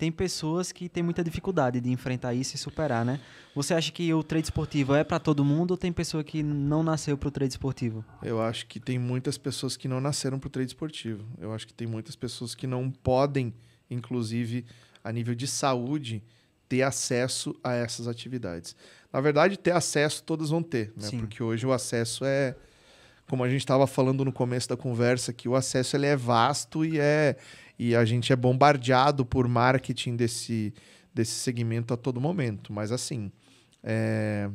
tem pessoas que têm muita dificuldade de enfrentar isso e superar, né? Você acha que o trade esportivo é para todo mundo ou tem pessoa que não nasceu para o trade esportivo? Eu acho que tem muitas pessoas que não nasceram para o trade esportivo. Eu acho que tem muitas pessoas que não podem, inclusive a nível de saúde, ter acesso a essas atividades. Na verdade, ter acesso todas vão ter, né? Porque hoje o acesso é, como a gente estava falando no começo da conversa, que o acesso ele é vasto e é e a gente é bombardeado por marketing desse, desse segmento a todo momento. Mas assim, é,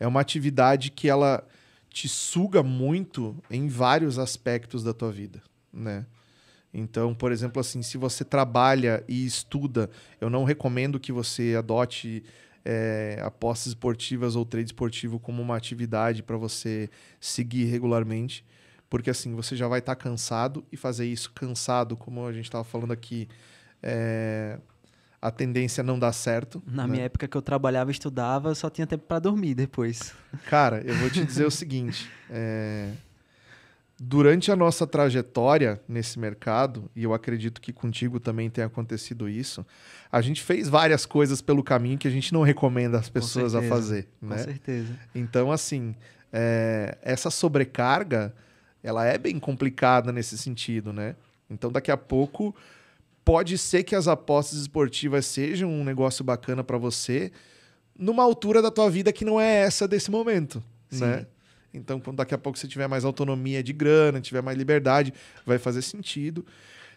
é uma atividade que ela te suga muito em vários aspectos da tua vida, né? Então, por exemplo, assim, se você trabalha e estuda, eu não recomendo que você adote é, apostas esportivas ou trade esportivo como uma atividade para você seguir regularmente porque assim você já vai estar tá cansado e fazer isso cansado, como a gente estava falando aqui, é... a tendência não dá certo. Na né? minha época que eu trabalhava, estudava, eu só tinha tempo para dormir depois. Cara, eu vou te dizer o seguinte. É... Durante a nossa trajetória nesse mercado, e eu acredito que contigo também tenha acontecido isso, a gente fez várias coisas pelo caminho que a gente não recomenda às pessoas certeza, a fazer. Né? Com certeza. Então, assim, é, essa sobrecarga ela é bem complicada nesse sentido, né? Então, daqui a pouco, pode ser que as apostas esportivas sejam um negócio bacana para você numa altura da tua vida que não é essa desse momento, Sim. né? Então, quando daqui a pouco você tiver mais autonomia de grana, tiver mais liberdade, vai fazer sentido.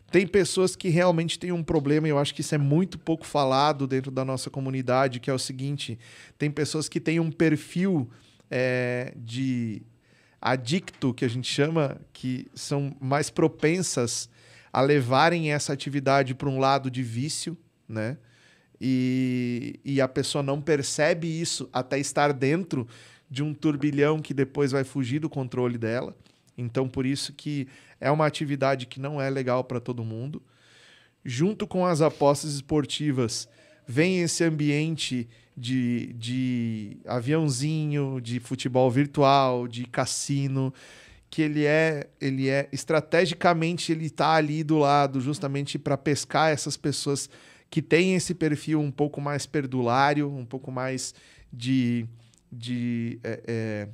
Tem pessoas que realmente têm um problema, e eu acho que isso é muito pouco falado dentro da nossa comunidade, que é o seguinte: tem pessoas que têm um perfil é, de adicto, que a gente chama, que são mais propensas a levarem essa atividade para um lado de vício, né? E, e a pessoa não percebe isso até estar dentro de um turbilhão que depois vai fugir do controle dela. Então, por isso que é uma atividade que não é legal para todo mundo. Junto com as apostas esportivas, vem esse ambiente de, de aviãozinho, de futebol virtual, de cassino, que ele é, ele é estrategicamente ele está ali do lado justamente para pescar essas pessoas que têm esse perfil um pouco mais perdulário, um pouco mais de, de é, é...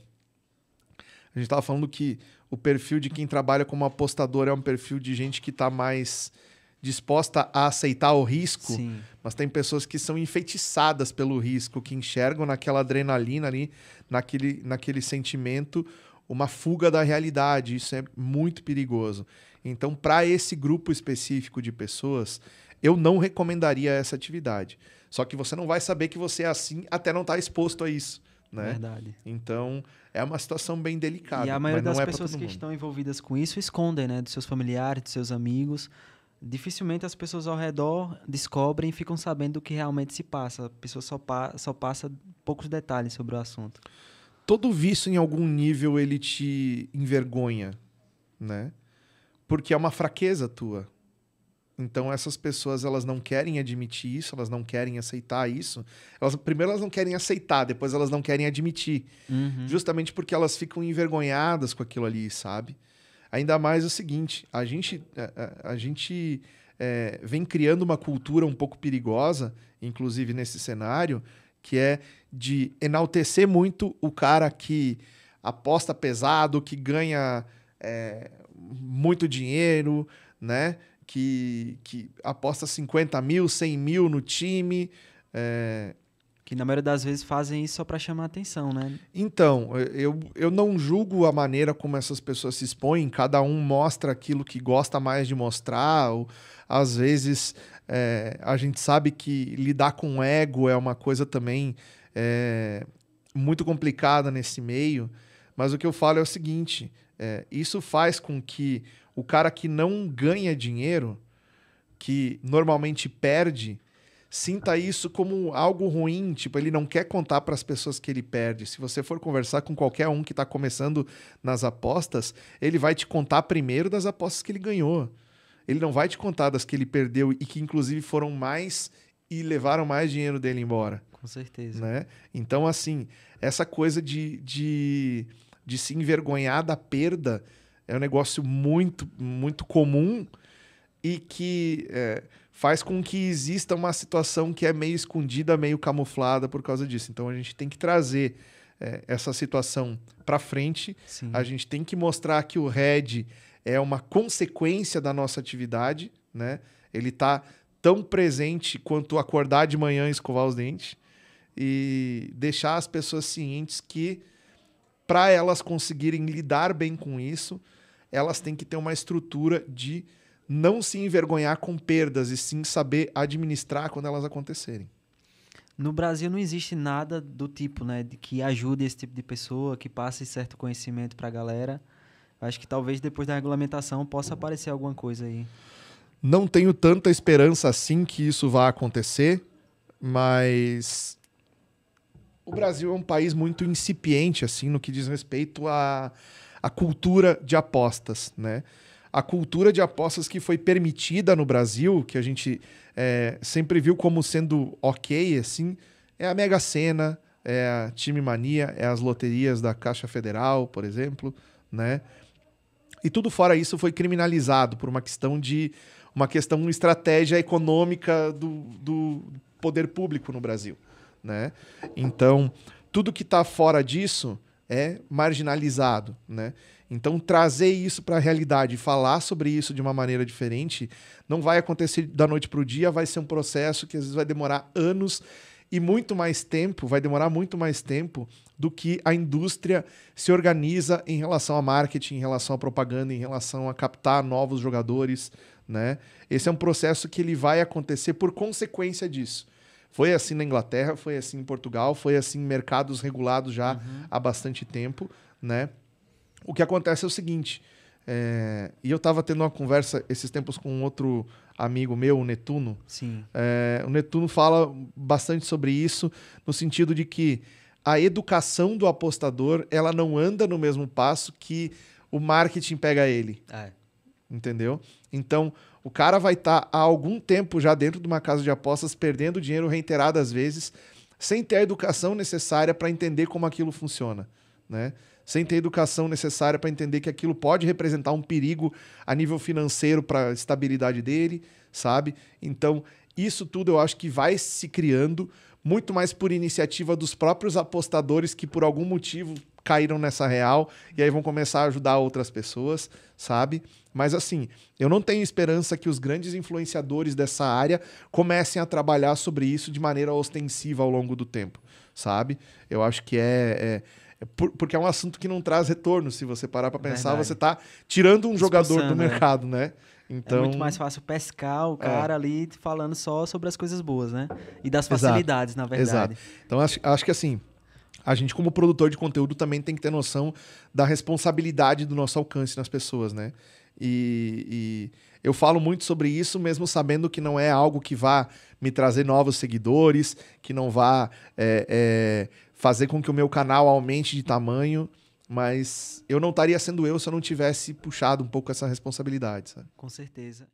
a gente estava falando que o perfil de quem trabalha como apostador é um perfil de gente que está mais disposta a aceitar o risco, Sim. mas tem pessoas que são enfeitiçadas pelo risco, que enxergam naquela adrenalina ali, naquele, naquele sentimento, uma fuga da realidade. Isso é muito perigoso. Então, para esse grupo específico de pessoas, eu não recomendaria essa atividade. Só que você não vai saber que você é assim até não estar tá exposto a isso. Né? Verdade. Então, é uma situação bem delicada. E a maioria das é pessoas que estão envolvidas com isso escondem, né? Dos seus familiares, dos seus amigos dificilmente as pessoas ao redor descobrem e ficam sabendo do que realmente se passa. A pessoa só, pa só passa poucos detalhes sobre o assunto. Todo vício, em algum nível, ele te envergonha, né? Porque é uma fraqueza tua. Então, essas pessoas, elas não querem admitir isso, elas não querem aceitar isso. Elas, primeiro, elas não querem aceitar, depois elas não querem admitir. Uhum. Justamente porque elas ficam envergonhadas com aquilo ali, sabe? Ainda mais o seguinte, a gente, a, a gente é, vem criando uma cultura um pouco perigosa, inclusive nesse cenário, que é de enaltecer muito o cara que aposta pesado, que ganha é, muito dinheiro, né? Que, que aposta 50 mil, 100 mil no time. É, que na maioria das vezes fazem isso só para chamar atenção, né? Então, eu, eu não julgo a maneira como essas pessoas se expõem, cada um mostra aquilo que gosta mais de mostrar, ou, às vezes é, a gente sabe que lidar com ego é uma coisa também é, muito complicada nesse meio, mas o que eu falo é o seguinte: é, isso faz com que o cara que não ganha dinheiro, que normalmente perde, sinta isso como algo ruim, tipo, ele não quer contar para as pessoas que ele perde. Se você for conversar com qualquer um que está começando nas apostas, ele vai te contar primeiro das apostas que ele ganhou. Ele não vai te contar das que ele perdeu e que inclusive foram mais e levaram mais dinheiro dele embora. Com certeza. Né? Então, assim, essa coisa de, de, de se envergonhar da perda é um negócio muito, muito comum e que é, faz com que exista uma situação que é meio escondida, meio camuflada por causa disso. Então a gente tem que trazer é, essa situação para frente. Sim. A gente tem que mostrar que o RED é uma consequência da nossa atividade, né? Ele está tão presente quanto acordar de manhã e escovar os dentes e deixar as pessoas cientes que para elas conseguirem lidar bem com isso, elas têm que ter uma estrutura de não se envergonhar com perdas e sim saber administrar quando elas acontecerem. No Brasil não existe nada do tipo, né, de que ajude esse tipo de pessoa, que passe certo conhecimento para a galera. Acho que talvez depois da regulamentação possa aparecer alguma coisa aí. Não tenho tanta esperança assim que isso vá acontecer, mas o Brasil é um país muito incipiente assim no que diz respeito à, à cultura de apostas, né? a cultura de apostas que foi permitida no Brasil, que a gente é, sempre viu como sendo ok, assim, é a Mega Sena, é a Time Mania, é as loterias da Caixa Federal, por exemplo, né? E tudo fora isso foi criminalizado por uma questão de uma questão uma estratégia econômica do, do poder público no Brasil, né? Então tudo que está fora disso é marginalizado, né? Então trazer isso para a realidade, falar sobre isso de uma maneira diferente, não vai acontecer da noite para o dia, vai ser um processo que às vezes vai demorar anos e muito mais tempo, vai demorar muito mais tempo do que a indústria se organiza em relação a marketing, em relação a propaganda, em relação a captar novos jogadores, né? Esse é um processo que ele vai acontecer por consequência disso. Foi assim na Inglaterra, foi assim em Portugal, foi assim em mercados regulados já uhum. há bastante tempo, né? O que acontece é o seguinte, é, e eu estava tendo uma conversa esses tempos com um outro amigo meu, o Netuno. Sim. É, o Netuno fala bastante sobre isso, no sentido de que a educação do apostador ela não anda no mesmo passo que o marketing pega ele. É. Entendeu? Então, o cara vai estar tá há algum tempo já dentro de uma casa de apostas, perdendo dinheiro reiteradas vezes, sem ter a educação necessária para entender como aquilo funciona, né? Sem ter a educação necessária para entender que aquilo pode representar um perigo a nível financeiro para a estabilidade dele, sabe? Então, isso tudo eu acho que vai se criando muito mais por iniciativa dos próprios apostadores que por algum motivo caíram nessa real e aí vão começar a ajudar outras pessoas, sabe? Mas assim, eu não tenho esperança que os grandes influenciadores dessa área comecem a trabalhar sobre isso de maneira ostensiva ao longo do tempo, sabe? Eu acho que é, é, é porque é um assunto que não traz retorno. Se você parar para pensar, Verdade. você está tirando um jogador do é. mercado, né? Então... É muito então mais fácil pescar o é. cara é. ali falando só sobre as coisas boas, né? E das facilidades, Exato. na verdade. Exato. Então acho, acho que assim, a gente, como produtor de conteúdo, também tem que ter noção da responsabilidade do nosso alcance nas pessoas, né? E, e, eu falo muito sobre isso, mesmo sabendo que não é algo que vá me trazer novos seguidores, que não vá é, é, fazer com que o meu canal aumente de tamanho. Mas eu não estaria sendo eu se eu não tivesse puxado um pouco essa responsabilidade, sabe? Com certeza.